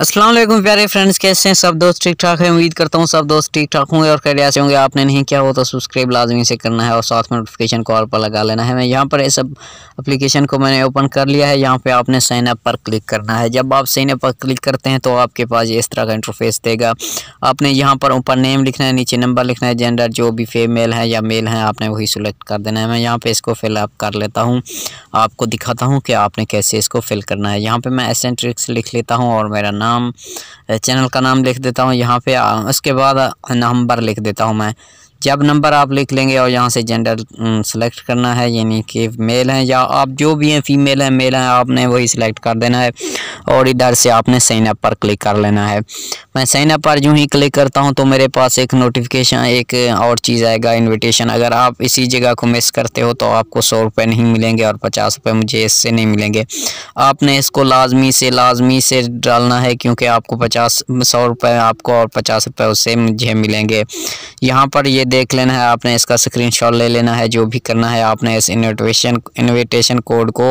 असलम प्यारे फ्रेंड्स कैसे हैं सब दोस्त ठीक ठाक है उम्मीद करता हूँ सब दोस्त ठीक ठाक होंगे और कह ऐसे होंगे आपने नहीं किया हो तो सब्सक्राइब लाजमी से करना है और साथ में नोटिफिकेशन कॉल पर लगा लेना है मैं यहाँ पर इस एप्लीकेशन को मैंने ओपन कर लिया है यहाँ पे आपने साइन अप पर क्लिक करना है जब आप साइन अप पर क्लिक करते हैं तो आपके पास इस तरह का इंटरफेस देगा आपने यहाँ पर ऊपर नेम लिखना है नीचे नंबर लिखना है जेंडर जो भी फीमेल है या मेल है आपने वही सिलेक्ट कर देना है मैं यहाँ पर इसको फिलअप कर लेता हूँ आपको दिखाता हूँ कि आपने कैसे इसको फिल करना है यहाँ पर मैं एसेंट्रिक्स लिख लेता हूँ और मेरा नाम चैनल का नाम लिख देता हूँ यहाँ पे उसके बाद नंबर लिख देता हूँ मैं जब नंबर आप लिख लेंगे और यहाँ से जेंडर सेलेक्ट करना है यानी कि मेल हैं या आप जो भी हैं फीमेल हैं मेल हैं आपने वही सिलेक्ट कर देना है और इधर से आपने साइन अप पर क्लिक कर लेना है मैं साइन अप पर जूँ ही क्लिक करता हूँ तो मेरे पास एक नोटिफिकेशन एक और चीज़ आएगा इन्विटेशन अगर आप इसी जगह को मिस करते हो तो आपको सौ रुपये नहीं मिलेंगे और पचास रुपये मुझे इससे नहीं मिलेंगे आपने इसको लाजमी से लाजमी से डालना है क्योंकि आपको पचास सौ रुपये आपको और पचास रुपये उससे मुझे मिलेंगे यहाँ पर ये देख लेना है आपने इसका स्क्रीनशॉट ले लेना है जो भी करना है आपने इस इन्विटेशन इन्विटेशन कोड को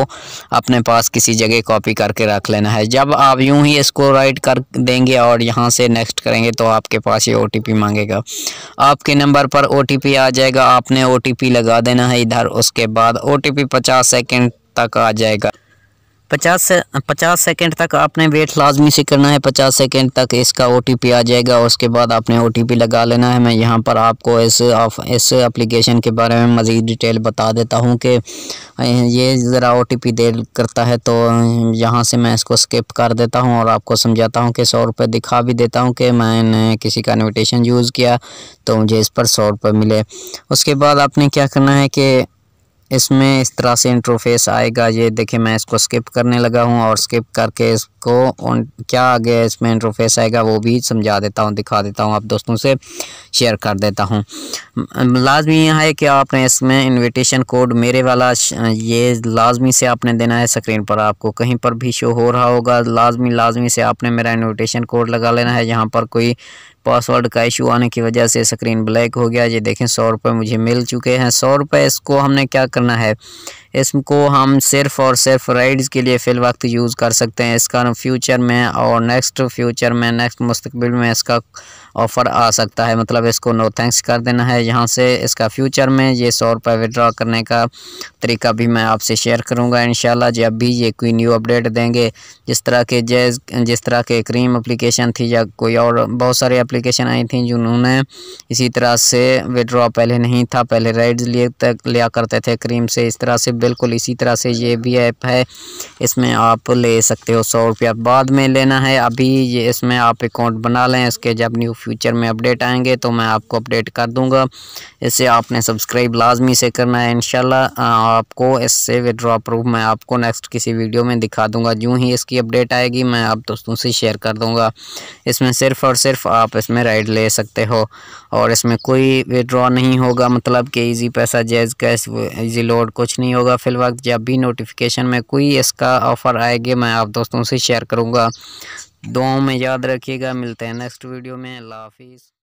अपने पास किसी जगह कॉपी करके रख लेना है जब आप यूं ही इसको राइट कर देंगे और यहाँ से नेक्स्ट करेंगे तो आपके पास ये ओ मांगेगा आपके नंबर पर ओ आ जाएगा आपने ओ लगा देना है इधर उसके बाद ओ टी पचास सेकेंड तक आ जाएगा पचास से पचास सेकेंड तक आपने वेट लाजमी से करना है पचास सेकेंड तक इसका ओ आ जाएगा उसके बाद आपने ओ लगा लेना है मैं यहाँ पर आपको इस आप, इस एप्लीकेशन के बारे में मज़ीद डिटेल बता देता हूँ कि ये ज़रा ओ टी करता है तो यहाँ से मैं इसको स्किप कर देता हूँ और आपको समझाता हूँ कि सौ रुपये दिखा भी देता हूँ कि मैंने किसी का इन्विटेशन यूज़ किया तो मुझे इस पर सौ रुपये मिले उसके बाद आपने क्या करना है कि इसमें इस तरह से इंटरफेस आएगा ये देखिए मैं इसको स्किप करने लगा हूँ और स्किप करके इस आपको ऑन क्या आगे इसमें इंटरफेस आएगा वो भी समझा देता हूँ दिखा देता हूँ आप दोस्तों से शेयर कर देता हूँ लाजमी यह है कि आपने इसमें इनविटेशन कोड मेरे वाला ये लाजमी से आपने देना है स्क्रीन पर आपको कहीं पर भी शो हो रहा होगा लाजमी लाजमी से आपने मेरा इन्विटेशन कोड लगा लेना है यहाँ पर कोई पासवर्ड का इशू आने की वजह से स्क्रीन ब्लैक हो गया ये देखें सौ रुपये मुझे मिल चुके हैं सौ रुपये इसको हमने क्या करना है इसको हम सिर्फ़ और सिर्फ राइड्स के लिए फ़िल वक्त यूज़ कर सकते हैं इसका फ्यूचर में और नेक्स्ट फ्यूचर में नेक्स्ट मुस्तबिल में इसका ऑफ़र आ सकता है मतलब इसको नो थैंक्स कर देना है यहाँ से इसका फ्यूचर में ये सौ रुपये विड्रा करने का तरीका भी मैं आपसे शेयर करूँगा इन जब भी ये कोई न्यू अपडेट देंगे जिस तरह के जैज जिस तरह के क्रीम अप्लीकेशन थी या कोई और बहुत सारी एप्लीकेशन आई थी जिन्होंने इसी तरह से विड्रा पहले नहीं था पहले राइड्स लिए तक लिया करते थे क्रीम से इस तरह से बिल्कुल इसी तरह से ये भी ऐप है इसमें आप ले सकते हो सौ रुपये रुपया बाद में लेना है अभी ये इसमें आप अकाउंट बना लें इसके जब न्यू फ्यूचर में अपडेट आएंगे तो मैं आपको अपडेट कर दूंगा इसे आपने सब्सक्राइब लाजमी से करना है इनशाला आपको इससे विदड्रॉ प्रूफ मैं आपको नेक्स्ट किसी वीडियो में दिखा दूँगा जूँ ही इसकी अपडेट आएगी मैं आप दोस्तों से शेयर कर दूँगा इसमें सिर्फ़ और सिर्फ आप इसमें राइड ले सकते हो और इसमें कोई विदड्रॉ नहीं होगा मतलब कि ईजी पैसा जैज़ कैश ईजी लोड कुछ नहीं होगा फिलहाल जब भी नोटिफिकेशन में कोई इसका ऑफ़र आएगी मैं आप दोस्तों से शेयर शेयर करूँगा दुआओं में याद रखिएगा मिलते हैं नेक्स्ट वीडियो में अल्लाह हाफिज़